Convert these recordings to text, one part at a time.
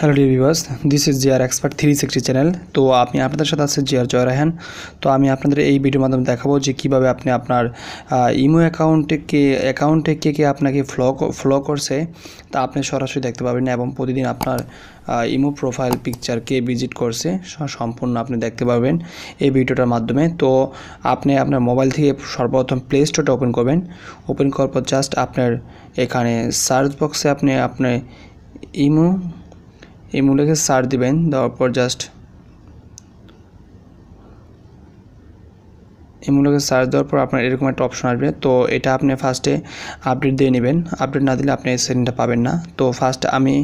hello dear viewers this is gear expert three sixty channel তো আপনি আপনাদের সাথে আছে জিয়ার জয় রাহান তো আমি আপনাদের এই ভিডিওর মাধ্যমে দেখাবো যে কীভাবে আপনি আপনার ইমো অ্যাকাউন্টে কে অ্যাকাউন্টে কে কে আপনাকে ফ্ল ফ্লো করছে তা আপনি সরাসরি দেখতে পাবেন এবং প্রতিদিন আপনার ইমো প্রোফাইল পিকচার কে ভিজিট করছে সম্পূর্ণ আপনি দেখতে পাবেন এই ভিডিওটার মাধ্যমে তো আপনি আপনার মোবাইল থেকে সর্বপ্রথম প্লে স্টোরটা ওপেন করবেন ওপেন করার পর জাস্ট আপনার এখানে সার্চ বক্সে আপনি আপনার ইমো এই মূলকে সার দিবেন দেওয়ার পর জাস্ট এই মূলকে সার্চ দেওয়ার পর আপনার এরকম একটা অপশন আসবে তো এটা আপনি ফার্স্টে আপডেট দিয়ে নেবেন আপডেট না দিলে আপনি এই সেটিংটা পাবেন না তো ফার্স্ট আমি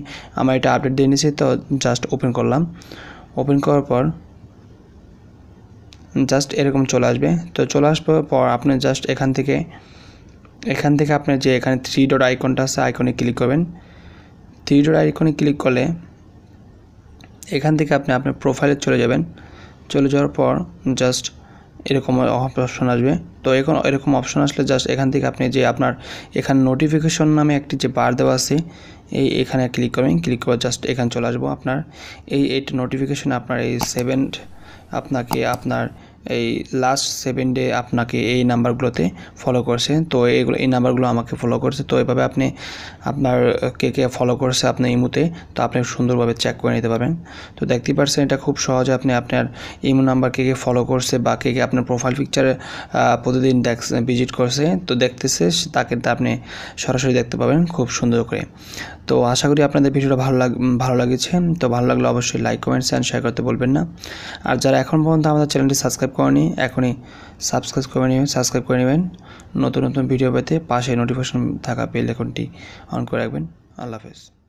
আমার এটা আপডেট দিয়ে নিয়েছি তো জাস্ট ওপেন করলাম ওপেন করার পর জাস্ট এরকম চলে আসবে তো চলে আসবার পর আপনি জাস্ট এখান থেকে এখান থেকে আপনি যে এখানে থ্রি ডট আইকনটা আছে আইকনে ক্লিক করবেন থ্রি ডট আইকনে ক্লিক করলে এখান থেকে আপনি আপনার প্রোফাইলে চলে যাবেন চলে যাওয়ার পর জাস্ট এরকম অপশন আসবে তো এখন এরকম অপশন আসলে জাস্ট এখান থেকে আপনি যে আপনার এখানে নোটিফিকেশন নামে একটি যে বার দেওয়া আছে এই এখানে ক্লিক করবেন ক্লিক করে জাস্ট এখানে চলে আসবো আপনার এই এইট নোটিফিকেশন আপনার এই সেভেন আপনাকে আপনার এই লাস্ট সেভেন ডে আপনাকে এই নাম্বারগুলোতে ফলো করছে তো এইগুলো এই নাম্বারগুলো আমাকে ফলো করছে তো এভাবে আপনি আপনার কে কে ফলো করছে আপনার ইমুতে তো আপনি সুন্দরভাবে চেক করে নিতে পারবেন তো দেখতে পারছেন এটা খুব সহজে আপনি আপনার ইমো নাম্বার কে কে ফলো করছে বা কে কে আপনার প্রোফাইল পিকচার প্রতিদিন দেখ ভিজিট করছে তো দেখতেছে তাকে আপনি সরাসরি দেখতে পাবেন খুব সুন্দর করে তো আশা করি আপনাদের ভিডিওটা ভালো লাগ ভালো লাগেছে তো ভালো লাগলে অবশ্যই লাইক কমেন্টস অ্যান্ড শেয়ার করতে বলবেন না আর যারা এখন পর্যন্ত আমাদের চ্যানেলটি সাবস্ক্রাইব সাবস্ক্রাইব করেনি এখনই সাবস্ক্রাইব করে নেবেন সাবস্ক্রাইব করে নেবেন নতুন নতুন ভিডিও পেতে পাশে নোটিফিকেশন থাকা বেল আইকনটি অন করে রাখবেন আল্লাহ হাফেজ